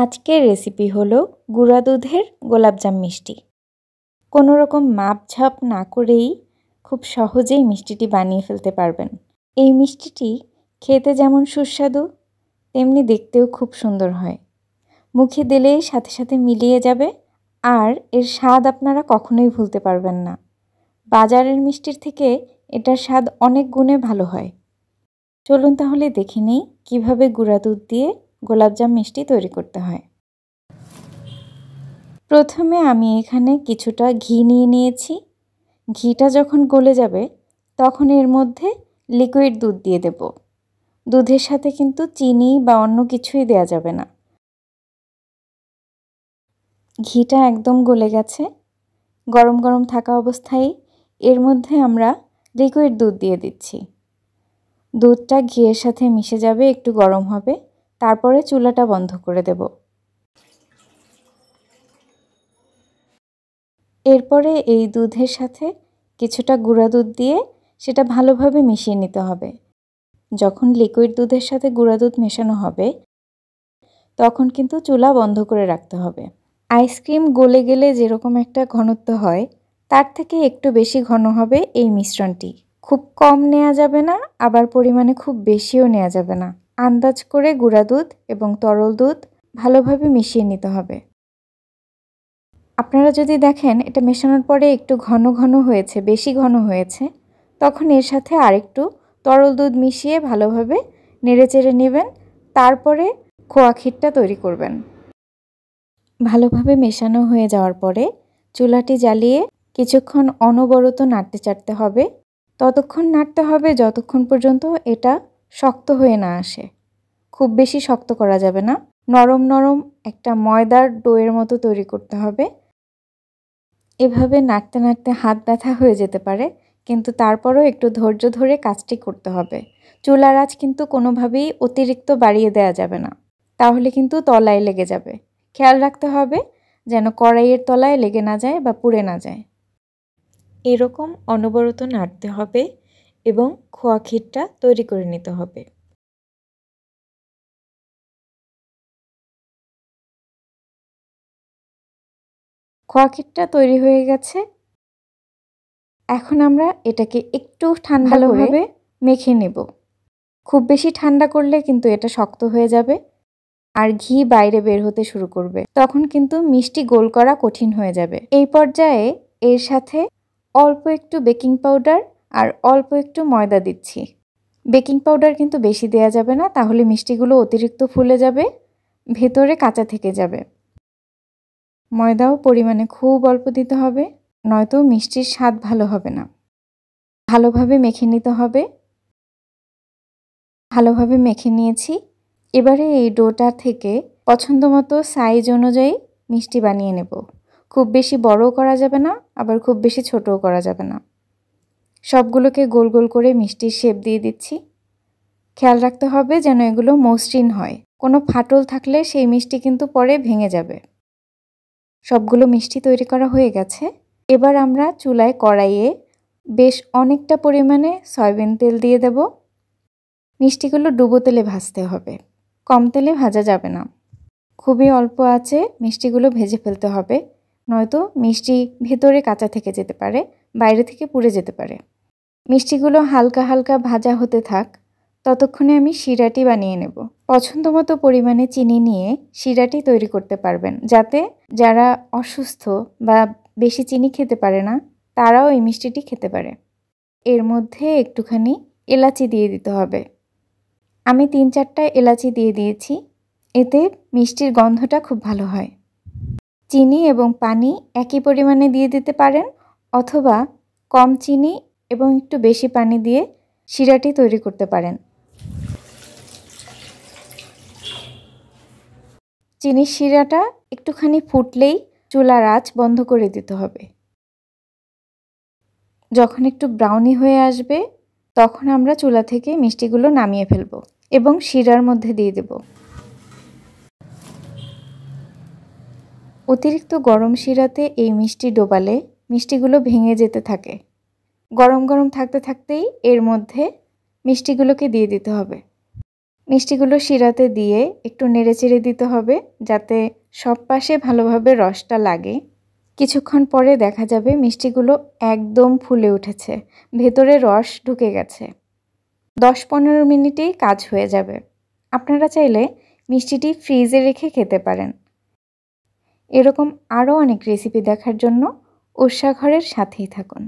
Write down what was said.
আজকের রেসিপি হলো গুঁড়া দুধের গোলাপজাম মিষ্টি কোনো রকম মাপঝাপ না করেই খুব সহজেই মিষ্টিটি বানিয়ে ফেলতে পারবেন এই মিষ্টিটি খেতে যেমন সুস্বাদু তেমনি দেখতেও খুব সুন্দর হয় মুখে দিলেই সাথে সাথে মিলিয়ে যাবে আর এর স্বাদ আপনারা কখনোই ভুলতে পারবেন না বাজারের মিষ্টির থেকে এটার স্বাদ অনেক গুণে ভালো হয় চলুন তাহলে দেখে নিই কীভাবে গুঁড়া দুধ দিয়ে গোলাপজাম মিষ্টি তৈরি করতে হয় প্রথমে আমি এখানে কিছুটা ঘি নিয়ে নিয়েছি ঘিটা যখন গলে যাবে তখন এর মধ্যে লিকুইড দুধ দিয়ে দেব দুধের সাথে কিন্তু চিনি বা অন্য কিছুই দেয়া যাবে না ঘিটা একদম গলে গেছে গরম গরম থাকা অবস্থায় এর মধ্যে আমরা লিকুইড দুধ দিয়ে দিচ্ছি দুধটা ঘিয়ের সাথে মিশে যাবে একটু গরম হবে তারপরে চুলাটা বন্ধ করে দেব এরপরে এই দুধের সাথে কিছুটা গুঁড়া দুধ দিয়ে সেটা ভালোভাবে মিশিয়ে নিতে হবে যখন লিকুইড দুধের সাথে গুঁড়া দুধ মেশানো হবে তখন কিন্তু চুলা বন্ধ করে রাখতে হবে আইসক্রিম গলে গেলে যেরকম একটা ঘনত্ব হয় তার থেকে একটু বেশি ঘন হবে এই মিশ্রণটি খুব কম নেওয়া যাবে না আবার পরিমাণে খুব বেশিও নেওয়া যাবে না আন্দাজ করে গুঁড়া দুধ এবং তরল দুধ ভালোভাবে মিশিয়ে নিতে হবে আপনারা যদি দেখেন এটা মেশানোর পরে একটু ঘন ঘন হয়েছে বেশি ঘন হয়েছে তখন এর সাথে আরেকটু তরল দুধ মিশিয়ে ভালোভাবে নেড়ে চেড়ে নেবেন তারপরে খোয়া ক্ষীরটা তৈরি করবেন ভালোভাবে মেশানো হয়ে যাওয়ার পরে চুলাটি জ্বালিয়ে কিছুক্ষণ অনবরত নাড়তে চাড়তে হবে ততক্ষণ নাড়তে হবে যতক্ষণ পর্যন্ত এটা শক্ত হয়ে না আসে খুব বেশি শক্ত করা যাবে না নরম নরম একটা ময়দার ডোয়ের মতো তৈরি করতে হবে এভাবে নাড়তে নাড়তে হাত ব্যথা হয়ে যেতে পারে কিন্তু তারপরও একটু ধৈর্য ধরে কাজটি করতে হবে চুলার আঁচ কিন্তু কোনোভাবেই অতিরিক্ত বাড়িয়ে দেওয়া যাবে না তাহলে কিন্তু তলায় লেগে যাবে খেয়াল রাখতে হবে যেন কড়াইয়ের তলায় লেগে না যায় বা পুড়ে না যায় এরকম অনবরত নাড়তে হবে এবং খোয়া ক্ষীরটা তৈরি করে নিতে হবে খোয়া ক্ষীরটা তৈরি হয়ে গেছে এখন আমরা এটাকে একটু ঠান্ডা ভালোভাবে মেখে নেব খুব বেশি ঠান্ডা করলে কিন্তু এটা শক্ত হয়ে যাবে আর ঘি বাইরে বের হতে শুরু করবে তখন কিন্তু মিষ্টি গোল করা কঠিন হয়ে যাবে এই পর্যায়ে এর সাথে অল্প একটু বেকিং পাউডার আর অল্প একটু ময়দা দিচ্ছি বেকিং পাউডার কিন্তু বেশি দেয়া যাবে না তাহলে মিষ্টিগুলো অতিরিক্ত ফুলে যাবে ভেতরে কাঁচা থেকে যাবে ময়দাও পরিমাণে খুব অল্প দিতে হবে নয়তো মিষ্টির স্বাদ ভালো হবে না ভালোভাবে মেখে নিতে হবে ভালোভাবে মেখে নিয়েছি এবারে এই ডোটা থেকে পছন্দ মতো সাইজ অনুযায়ী মিষ্টি বানিয়ে নেব খুব বেশি বড়ও করা যাবে না আবার খুব বেশি ছোটও করা যাবে না সবগুলোকে গোল গোল করে মিষ্টির শেপ দিয়ে দিচ্ছি খেয়াল রাখতে হবে যেন এগুলো মসৃণ হয় কোনো ফাটল থাকলে সেই মিষ্টি কিন্তু পরে ভেঙে যাবে সবগুলো মিষ্টি তৈরি করা হয়ে গেছে এবার আমরা চুলায় কড়াইয়ে বেশ অনেকটা পরিমাণে সয়াবিন তেল দিয়ে দেব মিষ্টিগুলো ডুবো তেলে ভাজতে হবে কম তেলে ভাজা যাবে না খুবই অল্প আছে মিষ্টিগুলো ভেজে ফেলতে হবে নয়তো মিষ্টি ভেতরে কাঁচা থেকে যেতে পারে বাইরে থেকে পুড়ে যেতে পারে মিষ্টিগুলো হালকা হালকা ভাজা হতে থাক ততক্ষণে আমি শিরাটি বানিয়ে নেব পছন্দ মতো পরিমাণে চিনি নিয়ে শিরাটি তৈরি করতে পারবেন যাতে যারা অসুস্থ বা বেশি চিনি খেতে পারে না তারাও এই মিষ্টিটি খেতে পারে এর মধ্যে একটুখানি এলাচি দিয়ে দিতে হবে আমি তিন চারটা এলাচি দিয়ে দিয়েছি এতে মিষ্টির গন্ধটা খুব ভালো হয় চিনি এবং পানি একই পরিমাণে দিয়ে দিতে পারেন অথবা কম চিনি এবং একটু বেশি পানি দিয়ে শিরাটি তৈরি করতে পারেন চিনির শিরাটা একটুখানি ফুটলেই চুলার আঁচ বন্ধ করে দিতে হবে যখন একটু ব্রাউনি হয়ে আসবে তখন আমরা চুলা থেকে মিষ্টিগুলো নামিয়ে ফেলব এবং শিরার মধ্যে দিয়ে দেব অতিরিক্ত গরম শিরাতে এই মিষ্টি ডোবালে মিষ্টিগুলো ভেঙে যেতে থাকে গরম গরম থাকতে থাকতেই এর মধ্যে মিষ্টিগুলোকে দিয়ে দিতে হবে মিষ্টিগুলো শিরাতে দিয়ে একটু নেড়েচেড়ে দিতে হবে যাতে সব পাশে ভালোভাবে রসটা লাগে কিছুক্ষণ পরে দেখা যাবে মিষ্টিগুলো একদম ফুলে উঠেছে ভেতরে রস ঢুকে গেছে দশ পনেরো মিনিটেই কাজ হয়ে যাবে আপনারা চাইলে মিষ্টিটি ফ্রিজে রেখে খেতে পারেন এরকম আরও অনেক রেসিপি দেখার জন্য ঘরের সাথেই থাকুন